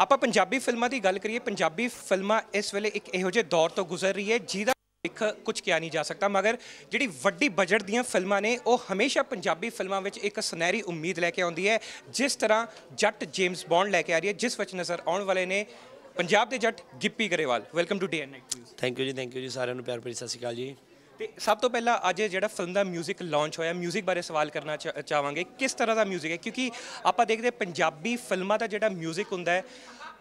ਆਪਾਂ ਪੰਜਾਬੀ ਫਿਲਮਾਂ ਦੀ ਗੱਲ ਕਰੀਏ ਪੰਜਾਬੀ ਫਿਲਮਾਂ ਇਸ ਵੇਲੇ ਇੱਕ ਇਹੋ ਜਿਹੇ ਦੌਰ ਤੋਂ ਗੁਜ਼ਰ ਰਹੀ ਹੈ ਜਿਹਦਾ ਇੱਕ ਕੁਝ ਕਿਹਾ ਨਹੀਂ ਜਾ ਸਕਦਾ ਮਗਰ ਜਿਹੜੀ ਵੱਡੀ ਬਜਟ ਦੀਆਂ ਫਿਲਮਾਂ ਨੇ ਉਹ ਹਮੇਸ਼ਾ ਪੰਜਾਬੀ ਫਿਲਮਾਂ ਵਿੱਚ ਇੱਕ ਸੁਨਹਿਰੀ ਉਮੀਦ ਲੈ ਕੇ ਆਉਂਦੀ ਹੈ ਜਿਸ ਤਰ੍ਹਾਂ ਜੱਟ ਜੇਮਸ ਬੌਂਡ ਲੈ ਕੇ ਆ ਰਹੀ ਹੈ ਜਿਸ ਵਿੱਚ ਨਜ਼ਰ ਆਉਣ ਵਾਲੇ ਨੇ ਪੰਜਾਬ ਦੇ ਜੱਟ ਗਿੱਪੀ ਗਰੇਵਾਲ ਵੈਲਕਮ ਟੂ ਡੀਐਨਐਕ ਨਿਊਜ਼ ਥੈਂਕ ਯੂ ਜੀ ਥੈਂਕ ਯੂ ਜੀ ਸਾਰਿਆਂ ਨੂੰ ਪਿਆਰ ਭਰੀ ਸਤਿ ਸ਼੍ਰੀ ਅਕਾਲ ਜੀ ਤੇ ਸਭ ਤੋਂ ਪਹਿਲਾਂ ਅੱਜ ਜਿਹੜਾ ਫਿਲਮ ਦਾ 뮤직 ਲਾਂਚ ਹੋਇਆ 뮤직 ਬਾਰੇ ਸਵਾਲ ਕਰਨਾ ਚਾਹਾਂਗੇ ਕਿਸ ਤਰ੍ਹਾਂ ਦਾ 뮤직 ਹੈ ਕਿਉਂਕਿ ਆਪਾਂ ਦੇਖਦੇ ਪੰਜਾਬੀ ਫਿਲਮਾਂ ਦਾ ਜਿਹੜਾ 뮤직 ਹੁੰਦਾ ਹੈ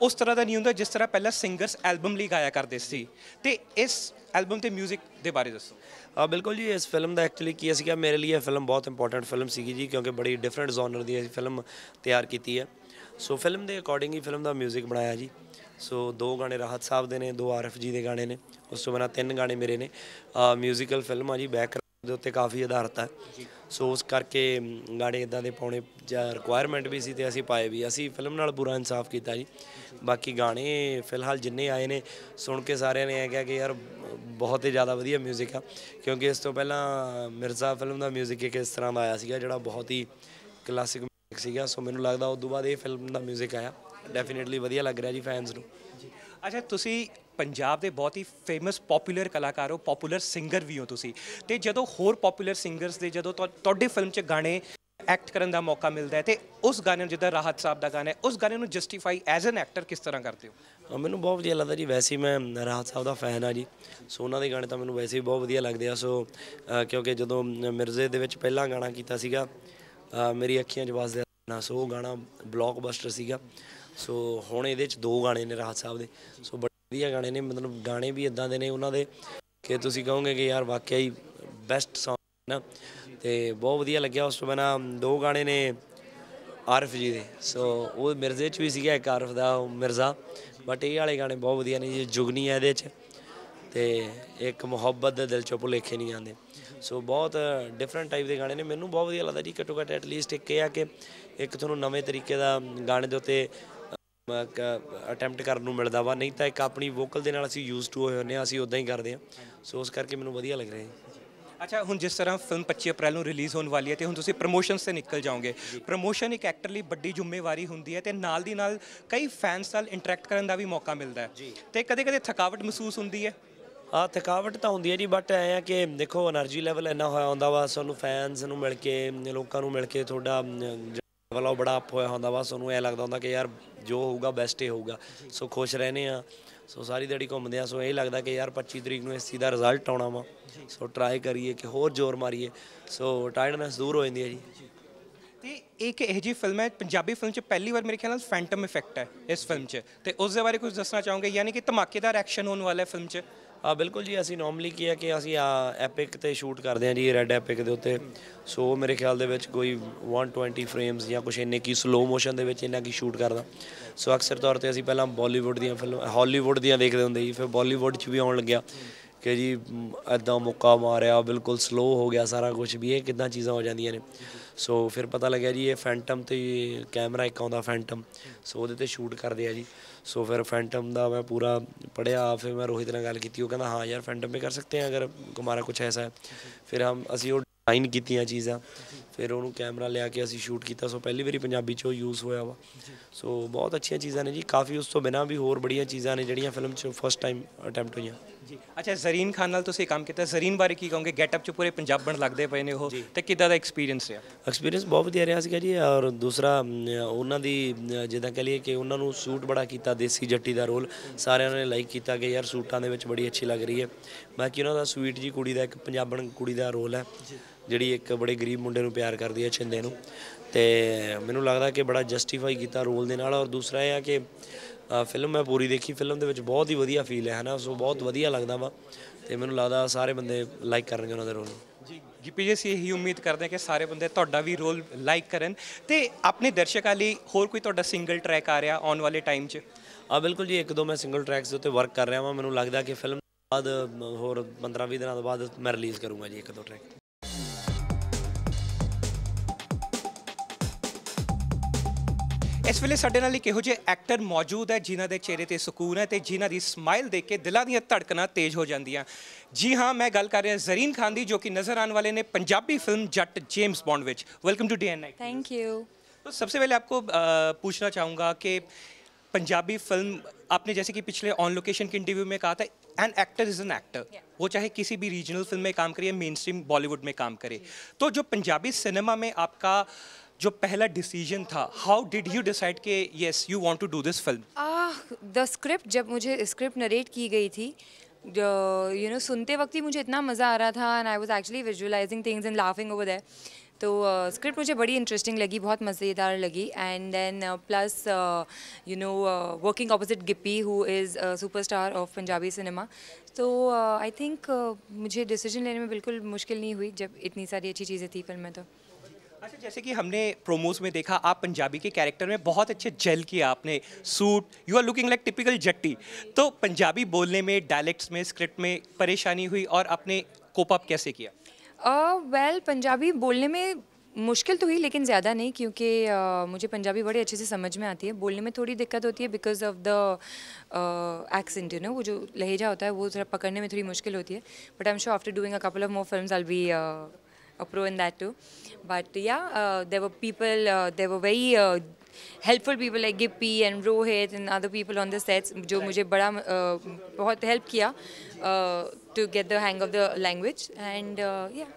ਉਸ ਤਰ੍ਹਾਂ ਦਾ ਨਹੀਂ ਹੁੰਦਾ ਜਿਸ ਤਰ੍ਹਾਂ ਪਹਿਲਾਂ ਸਿੰਗਰਸ ਐਲਬਮ ਲਈ ਗਾਇਆ ਕਰਦੇ ਸੀ ਤੇ ਇਸ ਐਲਬਮ ਤੇ 뮤직 ਦੇ ਬਾਰੇ ਦੱਸੋ ਆ ਬਿਲਕੁਲ ਜੀ ਇਸ ਫਿਲਮ ਦਾ ਐਕਚੁਅਲੀ ਕੀ ਸੀਗਾ ਮੇਰੇ ਲਈ ਇਹ ਫਿਲਮ ਬਹੁਤ ਇੰਪੋਰਟੈਂਟ ਫਿਲਮ ਸੀਗੀ ਜੀ ਕਿਉਂਕਿ ਬੜੀ ਡਿਫਰੈਂਟ ਜ਼ੋਨਰ ਦੀ ਇਹ ਫਿਲਮ ਤਿਆਰ ਕੀਤੀ ਹੈ ਸੋ ਫਿਲਮ ਦੇ ਅਕੋਰਡਿੰਗ ਹੀ ਫਿਲਮ ਦਾ 뮤직 ਬਣਾਇਆ ਜੀ ਸੋ ਦੋ ਗਾਣੇ ਰਾਹਤ ਸਾਹਿਬ ਦੇ ਨੇ ਦੋ ਆਰਫ ਜੀ ਦੇ ਗਾਣੇ ਨੇ ਉਸ ਤੋਂ ਬਿਨਾ ਤਿੰਨ ਗਾਣੇ ਮੇਰੇ ਨੇ 뮤지컬 ਫਿਲਮ ਆ ਜੀ ਬੈਕ ਦੇ ਉੱਤੇ ਕਾਫੀ ਆਧਾਰਤ ਹੈ ਸੋ ਉਸ ਕਰਕੇ ਗਾਣੇ ਇਦਾਂ ਦੇ ਪਾਉਣੇ ਜਾਂ ਰਿਕੁਆਇਰਮੈਂਟ ਵੀ ਸੀ ਤੇ ਅਸੀਂ ਪਾਏ ਵੀ ਅਸੀਂ ਫਿਲਮ ਨਾਲ ਬੁਰਾ ਇਨਸਾਫ ਕੀਤਾ ਜੀ ਬਾਕੀ ਗਾਣੇ ਫਿਲਹਾਲ ਜਿੰਨੇ ਆਏ ਨੇ ਸੁਣ ਕੇ ਸਾਰਿਆਂ ਨੇ ਇਹ ਕਿਹਾ ਕਿ ਯਾਰ ਬਹੁਤ ਹੀ ਜ਼ਿਆਦਾ ਵਧੀਆ 뮤직 ਆ ਕਿਉਂਕਿ ਇਸ ਤੋਂ ਪਹਿਲਾਂ ਮਿਰਜ਼ਾ ਫਿਲਮ ਦਾ 뮤직 ਇੱਕ ਇਸ ਤਰ੍ਹਾਂ ਦਾ ਆਇਆ ਸੀਗਾ ਜਿਹੜਾ ਬਹੁਤ ਹੀ ਕਲਾਸਿਕ ਸੀਗਾ ਸੋ ਮੈਨੂੰ ਲੱਗਦਾ ਉਸ ਤੋਂ ਬਾਅਦ ਇਹ ਫਿਲਮ ਦਾ 뮤직 ਆਇਆ ਡੈਫੀਨਿਟਲੀ ਵਧੀਆ ਲੱਗ ਰਿਹਾ ਜੀ ਫੈਨਸ ਨੂੰ ਅੱਛਾ ਤੁਸੀਂ ਪੰਜਾਬ ਦੇ ਬਹੁਤ ਹੀ ਫੇਮਸ ਪਪੂਲਰ ਕਲਾਕਾਰ ਹੋ ਪਪੂਲਰ ਸਿੰਗਰ ਵੀ ਹੋ ਤੁਸੀਂ ਤੇ ਜਦੋਂ ਹੋਰ ਪਪੂਲਰ ਸਿੰਗਰਸ ਦੇ ਜਦੋਂ ਤੁਹਾਡੇ ਫਿਲਮ 'ਚ ਗਾਣੇ ਐਕਟ ਕਰਨ ਦਾ ਮੌਕਾ ਮਿਲਦਾ ਹੈ ਤੇ ਉਸ ਗਾਣੇ ਨੂੰ ਜਿੱਦਾਂ ਰਾਹਤ ਸਾਹਿਬ ਦਾ ਗਾਣਾ ਹੈ ਉਸ ਗਾਣੇ ਨੂੰ ਜਸਟੀਫਾਈ ਐਜ਼ ਐਨ ਐਕਟਰ ਕਿਸ ਤਰ੍ਹਾਂ ਕਰਦੇ ਹੋ ਮੈਨੂੰ ਬਹੁਤ ਵਧੀਆ ਲੱਗਦਾ ਜੀ ਵੈਸੇ ਮੈਂ ਰਾਹਤ ਸਾਹਿਬ ਦਾ ਫੈਨ ਆ ਜੀ ਸੋ ਉਹਨਾਂ ਦੇ ਗਾਣੇ ਤਾਂ ਮੈਨੂੰ ਵੈਸੇ ਹੀ ਬਹੁਤ ਵਧੀਆ ਲੱਗਦੇ ਆ ਸੋ ਕਿਉਂਕਿ ਜਦੋਂ ਮਿਰਜ਼ੇ ਦੇ ਵਿੱਚ ਪਹਿਲਾ ਗਾਣਾ ਕੀਤਾ ਸੀਗਾ ਮੇਰੀ ਅੱਖੀਆਂ 'ਚ ਵਸਦੇ ਨਾ ਸੋ ਗਾਣਾ ਬਲੌਕਬਸਟਰ ਸੀਗਾ ਸੋ ਹੁਣ ਇਹਦੇ ਚ ਦੋ ਗਾਣੇ ਨੇ ਰਾਹਤ ਸਾਹਿਬ ਦੇ ਸੋ ਬੜੇ ਵਧੀਆ ਗਾਣੇ ਨੇ ਮਤਲਬ ਗਾਣੇ ਵੀ ਇਦਾਂ ਦੇ ਨੇ ਉਹਨਾਂ ਦੇ ਕਿ ਤੁਸੀਂ ਕਹੋਗੇ ਕਿ ਯਾਰ ਵਾਕਿਆ ਹੀ ਬੈਸਟ ਹੈ ਨਾ ਤੇ ਬਹੁਤ ਵਧੀਆ ਲੱਗਿਆ ਉਸ ਤੋਂ ਬਿਨਾ ਦੋ ਗਾਣੇ ਨੇ ਆਰਫ ਜੀ ਦੇ ਸੋ ਉਹ ਮਿਰਜ਼ੇ ਚ ਵੀ ਸੀਗਾ ਇੱਕ ਆਰਫ ਦਾ ਮਿਰਜ਼ਾ ਬਟ ਇਹ ਵਾਲੇ ਗਾਣੇ ਬਹੁਤ ਵਧੀਆ ਨੇ ਜੀ ਜੁਗਨੀ ਹੈ ਇਹਦੇ ਚ ਤੇ ਇੱਕ ਮੁਹੱਬਤ ਦੇ ਦਿਲ ਚੋਂ ਭੁਲੇਖੇ ਨਹੀਂ ਆਉਂਦੇ ਸੋ ਬਹੁਤ ਡਿਫਰੈਂਟ ਟਾਈਪ ਦੇ ਗਾਣੇ ਨੇ ਮੈਨੂੰ ਬਹੁਤ ਵਧੀਆ ਲੱਗਦਾ ਜੀ ਘਟ ਐਟ ਲੀਸਟ ਇੱਕ ਇਹ ਆ ਕਿ ਇੱਕ ਤੁਹਾਨੂੰ ਨਵੇਂ ਤਰੀਕੇ ਦਾ ਗਾਣੇ ਦੇ ਉੱਤੇ ਅਟੈਂਪਟ ਕਰਨ ਨੂੰ ਮਿਲਦਾ ਵਾ ਨਹੀਂ ਤਾਂ ਇੱਕ ਆਪਣੀ ਵੋਕਲ ਦੇ ਨਾਲ ਅਸੀਂ ਯੂਜ਼ ਟੂ ਹੋਏ ਹੁੰਨੇ ਆ ਅਸੀਂ ਉਦਾਂ ਹੀ ਕਰਦੇ ਆ ਸੋ ਉਸ ਕਰਕੇ ਮੈਨੂੰ ਵਧੀਆ ਲੱਗ ਰਿਹਾ ਹੈ ਅੱਛਾ ਹੁਣ ਜਿਸ ਤਰ੍ਹਾਂ ਫਿਲਮ 25 ਅਪ੍ਰੈਲ ਨੂੰ ਰਿਲੀਜ਼ ਹੋਣ ਵਾਲੀ ਹੈ ਤੇ ਹੁਣ ਤੁਸੀਂ ਪ੍ਰੋਮੋਸ਼ਨਸ ਤੇ ਨਿਕਲ ਜਾਓਗੇ ਪ੍ਰੋਮੋਸ਼ਨ ਇੱਕ ਐਕਟਰ ਲਈ ਵੱਡੀ ਜ਼ਿੰਮੇਵਾਰੀ ਹੁੰਦੀ ਹੈ ਤੇ ਨਾਲ ਦੀ ਨਾਲ ਕਈ ਫੈਨਸ ਨਾਲ ਇੰਟਰੈਕਟ ਕਰਨ ਦਾ ਵੀ ਮੌਕਾ ਮਿਲਦਾ ਹੈ ਤੇ ਕਦੇ-ਕਦੇ ਥਕਾਵਟ ਮਹਿਸੂਸ ਹੁੰਦੀ ਹੈ ਆ ਥਕਾਵਟ ਤਾਂ ਹੁੰਦੀ ਹੈ ਜੀ ਬਟ ਐ ਆ ਕਿ ਦੇਖੋ એનર્ਜੀ ਲੈਵਲ ਇੰਨਾ ਹੋਇਆ ਹੁੰਦਾ ਵਾ ਸਾਨੂੰ ਫੈਨਸ ਨੂੰ ਮਿਲ ਕੇ ਲੋਕਾਂ ਨੂੰ ਮਿਲ ਕੇ ਤੁਹਾਡਾ ਵਾਲਾ ਬੜਾ ਅਪ ਹੋਇਆ ਹੁੰਦਾ ਵਾ ਸਾਨੂੰ ਐ ਲੱਗਦਾ ਹੁੰਦਾ ਕਿ ਯਾਰ ਜੋ ਹੋਊਗਾ ਬੈਸਟ ਹੀ ਹੋਊਗਾ ਸੋ ਖੁਸ਼ ਰਹਨੇ ਆ ਸੋ ਸਾਰੀ ਦਿਹਾੜੀ ਘੁੰਮਦੇ ਆ ਸੋ ਇਹ ਲੱਗਦਾ ਕਿ ਯਾਰ 25 ਤਰੀਕ ਨੂੰ ਇਸ ਚੀਜ਼ ਦਾ ਰਿਜ਼ਲਟ ਆਉਣਾ ਵਾ ਸੋ ਟਰਾਈ ਕਰੀਏ ਕਿ ਹੋਰ ਜ਼ੋਰ ਮਾਰੀਏ ਸੋ ਟਾਇਰਡਨੈਸ ਦੂਰ ਹੋ ਜਾਂਦੀ ਹੈ ਜੀ ਤੇ ਇੱਕ ਇਹ ਜੀ ਫਿਲਮ ਹੈ ਪੰਜਾਬੀ ਫਿਲਮ 'ਚ ਪਹਿਲੀ ਵਾਰ ਮੇਰੇ ਖਿਆਲ ਨਾਲ ਫੈਂਟਮ ਇਫੈਕਟ ਹੈ ਇਸ ਫਿਲਮ 'ਚ ਤੇ ਉਸ ਦੇ ਬਾਰੇ ਕੁਝ ਦੱਸਣਾ ਚਾਹੋਗੇ ਯਾਨੀ ਕਿ ਧਮਾਕੇਦਾਰ ਐਕਸ਼ਨ ਹੋਣ ਵਾਲਾ ਹੈ ਫਿਲਮ 'ਚ ਆ ਬਿਲਕੁਲ ਜੀ ਅਸੀਂ ਨਾਰਮਲੀ ਕੀ ਹੈ ਕਿ ਅਸੀਂ ਆ ਐਪਿਕ ਤੇ ਸ਼ੂਟ ਕਰਦੇ ਹਾਂ ਜੀ ਰੈੱਡ ਐਪਿਕ ਦੇ ਉੱਤੇ ਸੋ ਮੇਰੇ ਖਿਆਲ ਦੇ ਵਿੱਚ ਕੋਈ 120 ਫਰੇਮਸ ਜਾਂ ਕੁਝ ਇੰਨੇ ਕੀ ਸਲੋ ਮੋਸ਼ਨ ਦੇ ਵਿੱਚ ਇੰਨਾ ਕੀ ਸ਼ੂਟ ਕਰਦਾ ਸੋ ਅਕਸਰ ਤੌਰ ਤੇ ਅਸੀਂ ਪਹਿਲਾਂ ਬਾਲੀਵੁੱਡ ਦੀਆਂ ਫਿਲਮਾਂ ਹਾਲੀਵੁੱਡ ਦੀਆਂ ਦੇਖਦੇ ਹੁੰਦੇ ਜੀ ਫਿਰ ਬਾਲੀਵੁੱਡ 'ਚ ਵੀ ਆਉਣ ਲੱਗਿਆ ਕਿ ਜੀ ਐਦਾਂ ਮੁੱਕਾ ਮਾਰਿਆ ਬਿਲਕੁਲ ਸਲੋ ਹੋ ਗਿਆ ਸਾਰਾ ਕੁਝ ਵੀ ਇਹ ਕਿਦਾਂ ਚੀਜ਼ਾਂ ਹੋ ਜਾਂਦੀਆਂ ਨੇ ਸੋ ਫਿਰ ਪਤਾ ਲੱਗਿਆ ਜੀ ਇਹ ਫੈਂਟਮ ਤੇ ਕੈਮਰਾ ਇੱਕ ਆਉਂਦਾ ਫੈਂਟਮ ਸੋ ਉਹਦੇ ਤੇ ਸ਼ੂਟ ਕਰਦੇ ਆ ਜੀ ਸੋ ਫਿਰ ਫੈਂਟਮ ਦਾ ਮੈਂ ਪੂਰਾ ਪੜਿਆ ਫਿਰ ਮੈਂ ਰੋਹਿਤ ਨਾਲ ਗੱਲ ਕੀਤੀ ਉਹ ਕਹਿੰਦਾ ਹਾਂ ਯਾਰ ਫੈਂਟਮ ਵੀ ਕਰ ਸਕਦੇ ਆ ਅਗਰ ਕੁਮਾਰਾ ਕੁਝ ਐਸਾ ਹੈ ਫਿਰ ਹਮ ਅਸੀਂ ਉਹ ਡਿਜ਼ਾਈਨ ਕੀਤੀਆਂ ਚੀਜ਼ਾਂ ਫਿਰ ਉਹਨੂੰ ਕੈਮਰਾ ਲਿਆ ਕੇ ਅਸੀਂ ਸ਼ੂਟ ਕੀਤਾ ਸੋ ਪਹਿਲੀ ਵਾਰੀ ਪੰਜਾਬੀ 'ਚ ਉਹ ਯੂਜ਼ ਹੋਇਆ ਵਾ ਸੋ ਬਹੁਤ ਅੱਛੀਆਂ ਚੀਜ਼ਾਂ ਨੇ ਜੀ ਕਾਫੀ ਉਸ ਤੋਂ ਬਿਨਾ ਵੀ ਹੋਰ ਬੜੀਆਂ ਚੀਜ਼ਾਂ ਨੇ ਜਿਹੜੀਆਂ ਫਿਲਮ 'ਚ ਫਸਟ ਟਾਈਮ ਅਟੈਂਪਟ ਹੋਈਆਂ ਜੀ ਅੱਛਾ ਜ਼ਰੀਨ ਖਾਨ ਨਾਲ ਤੁਸੀਂ ਕੰਮ ਕੀਤਾ ਜ਼ਰੀਨ ਬਾਰੇ ਕੀ ਕਹੋਗੇ ਗੈਟਅਪ 'ਚ ਪੂਰੇ ਪੰਜਾਬ ਬਣ ਲੱਗਦੇ ਪਏ ਨੇ ਉਹ ਤੇ ਕਿੱਦਾਂ ਦਾ ਐਕਸਪੀਰੀਅੰਸ ਰਿਹਾ ਐਕਸਪੀਰੀਅੰਸ ਬਹੁਤ ਵਧੀਆ ਰਿਹਾ ਸੀਗਾ ਜੀ ਔਰ ਦੂਸਰਾ ਉਹਨਾਂ ਦੀ ਜਿੱਦਾਂ ਕਹ ਲਈਏ ਕਿ ਉਹਨਾਂ ਨੂੰ ਸੂਟ ਬੜਾ ਕੀਤਾ ਦੇਸੀ ਜੱਟੀ ਦਾ ਰੋਲ ਸਾਰਿਆਂ ਨੇ ਲਾਈਕ ਕੀਤਾ ਕਿ ਯਾਰ ਸੂਟਾਂ ਦੇ ਵਿੱਚ ਬੜੀ ਅੱਛੀ ਲੱਗ ਰਹੀ ਹੈ ਬਾਕੀ ਉਹਨਾਂ ਦਾ ਸਵੀਟ ਜੀ ਕੁੜੀ ਦਾ ਇੱਕ ਪੰਜਾਬਣ ਕੁੜੀ ਦਾ ਰੋਲ ਹੈ ਜਿਹੜੀ ਇੱਕ ਬੜੇ ਗਰੀਬ ਮੁੰਡੇ ਨੂੰ ਪਿਆਰ ਕਰਦੀ ਹੈ ਛਿੰਦੇ ਨੂੰ ਤੇ ਮੈਨੂੰ ਲੱਗਦਾ ਕਿ ਬੜਾ ਜਸਟੀਫਾਈ ਕੀਤਾ ਰੋਲ ਦੇ ਨਾਲ ਔਰ ਦੂਸਰਾ ਇਹ ਆ ਕਿ ਫਿਲਮ ਮੈਂ ਪੂਰੀ ਦੇਖੀ ਫਿਲਮ ਦੇ ਵਿੱਚ ਬਹੁਤ ਹੀ ਵਧੀਆ ਫੀਲ ਹੈ ਹਨਾ ਸੋ ਬਹੁਤ ਵਧੀਆ ਲੱਗਦਾ ਵਾ ਤੇ ਮੈਨੂੰ ਲੱਗਦਾ ਸਾਰੇ ਬੰਦੇ ਲਾਈਕ ਕਰਨਗੇ ਉਹਨਾਂ ਦੇ ਰੋਲ ਨੂੰ ਜੀ ਗਿੱਪੀ ਜੀ ਅਸੀਂ ਇਹੀ ਉਮੀਦ ਕਰਦੇ ਆ ਕਿ ਸਾਰੇ ਬੰਦੇ ਤੁਹਾਡਾ ਵੀ ਰੋਲ ਲਾਈਕ ਕਰਨ ਤੇ ਆਪਣੇ ਦਰਸ਼ਕਾਂ ਲਈ ਹੋਰ ਕੋਈ ਤੁਹਾਡਾ ਸਿੰਗਲ ਟਰੈਕ ਆ ਰਿਹਾ ਆਉਣ ਵਾਲੇ ਟਾਈਮ 'ਚ ਆ ਬਿਲਕੁਲ ਜੀ ਇੱਕ ਦੋ ਮੈਂ ਸਿੰਗਲ ਟਰੈਕਸ ਦੇ ਉੱਤੇ ਵਰਕ ਕਰ ਰਿਹਾ ਹਾਂ ਮੈਨੂੰ ਲੱਗਦਾ ਕਿ ਫਿਲਮ ਬਾਅਦ ਹੋਰ 15-20 ਦਿਨਾਂ ਤੋਂ ਬਾਅਦ ਮੈਂ ਰਿਲੀਜ਼ ਕਰੂੰਗਾ ਜੀ ਇੱਕ ਦੋ ਟਰੈਕ इस वे साहो जे एक्टर मौजूद है जिन्हों के चेहरे से सुकून है तो जिन्हों की समाइल देख के दिलों दड़कन तेज हो जाए जी हाँ मैं गल कर रहा जरीन खान की जो कि नज़र आने वाले ने Punjabi film Jatt James Bond welcome to D N I thank you तो सबसे पहले आपको पूछना चाहूँगा कि पंजाबी फिल्म आपने जैसे कि पिछले ऑन लोकेशन के इंटरव्यू में कहा था an actor is an actor वो चाहे किसी भी रीजनल फिल्म में काम करे या मेन स्ट्रीम बॉलीवुड में काम करे तो जो पंजाबी सिनेमा में आपका जो पहला डिसीजन था हाउ डिड यू डिसाइड के yes you want to do this film the script जब मुझे स्क्रिप्ट नरेट की गई थी यू नो सुनते वक्त ही मुझे इतना मज़ा आ रहा था and I was actually visualizing things and laughing over there तो स्क्रिप्ट uh, मुझे बड़ी इंटरेस्टिंग लगी बहुत मज़ेदार लगी and then plus you know working opposite Gippy who is superstar of Punjabi cinema तो आई थिंक मुझे डिसीजन लेने में बिल्कुल मुश्किल नहीं हुई जब इतनी सारी अच्छी चीज़ें थी फिल्म में तो अच्छा जैसे कि हमने प्रोमोज में देखा आप पंजाबी के कैरेक्टर में बहुत अच्छे जेल किया आपने suit you are looking like typical जट्टी तो पंजाबी बोलने में डायलेक्ट्स में स्क्रिप्ट में परेशानी हुई और आपने कोप अप कैसे किया वेल uh, well, पंजाबी बोलने में मुश्किल तो हुई लेकिन ज़्यादा नहीं क्योंकि uh, मुझे पंजाबी बड़े अच्छे से समझ में आती है बोलने में थोड़ी दिक्कत होती है because of the accent you know वो जो लहजा होता है वो थोड़ा पकड़ने में थोड़ी मुश्किल होती है but I am sure after doing a couple of more film I be a pro in that too. But yeah, uh, there were people, uh, there were very uh, helpful helpful people like Gippy and Rohit and other people on the sets जो मुझे बड़ा बहुत help to get the hang of the language. And uh, yeah.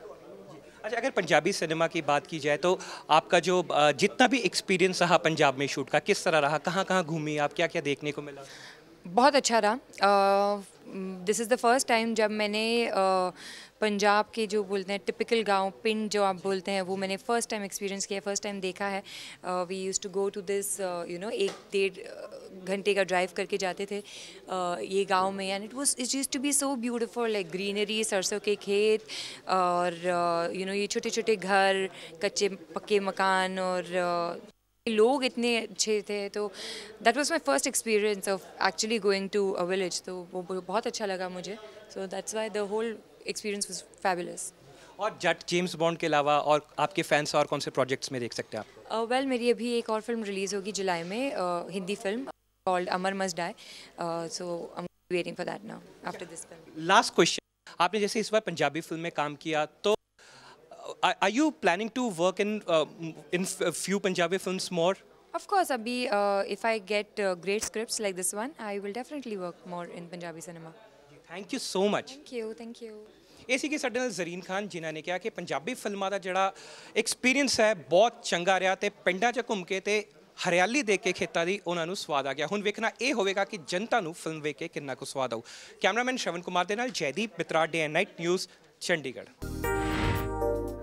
अच्छा अगर Punjabi cinema की बात की जाए तो आपका जो जितना भी एक्सपीरियंस रहा पंजाब में शूट का किस तरह रहा कहाँ कहाँ घूमी आप क्या क्या देखने को मिला बहुत अच्छा रहा this is the first time जब मैंने पंजाब के जो बोलते हैं टिपिकल गांव पिंड जो आप बोलते हैं वो मैंने फ़र्स्ट टाइम एक्सपीरियंस किया फर्स्ट टाइम देखा है we use to go to this you know एक डेढ़ घंटे का ड्राइव करके जाते थे uh, ये गांव में and it was it use to be so beautiful like greenery सरसों के खेत और you uh, know you know, ये छोटे छोटे घर कच्चे पक्के मकान और uh, लोग इतने अच्छे थे तो that was my first experience of actually going to a village तो वो बहुत अच्छा लगा मुझे so that's why the whole experience was fabulous और जट जेम्स बॉन्ड के अलावा और आपके फैंस और कौन से प्रोजेक्ट्स में देख सकते हैं आप वेल uh, मेरी अभी एक और फिल्म रिलीज़ होगी जुलाई में uh, Hindi film called Amar must die so I waiting for that now after this film last question आपने जैसे इस बार पंजाबी फिल्म में काम किया तो are, are, you planning to work in in a few Punjabi films more? Of course, Abhi, uh, if I get uh, great scripts like this one, I will definitely work more in Punjabi cinema. Thank you so much. Thank you, thank you. ਇਹ ਸੀਗੇ ਸਾਡੇ ਨਾਲ ਜ਼ਰੀਨ ਖਾਨ ਜਿਨ੍ਹਾਂ ਨੇ ਕਿਹਾ ਕਿ ਪੰਜਾਬੀ ਫਿਲਮਾਂ ਦਾ ਜਿਹੜਾ ਐਕਸਪੀਰੀਅੰਸ ਹੈ ਬਹੁਤ ਚੰਗਾ ਰਿਹਾ ਤੇ ਪਿੰਡਾਂ 'ਚ ਘੁੰਮ ਕੇ ਤੇ ਹਰਿਆਲੀ ਦੇਖ ਕੇ ਖੇਤਾਂ ਦੀ ਉਹਨਾਂ ਨੂੰ ਸਵਾਦ ਆ ਗਿਆ ਹੁਣ ਵੇਖਣਾ ਇਹ ਹੋਵੇਗਾ ਕਿ ਜਨਤਾ ਨੂੰ ਫਿਲਮ ਵੇਖ ਕੇ ਕਿੰਨਾ ਕੁ ਸਵਾਦ ਆਊ ਕੈਮਰਾਮੈਨ ਸ਼ਵਨ ਕੁਮਾਰ ਦੇ ਨਾਲ Jaideep Bitra day and night news Chandigarh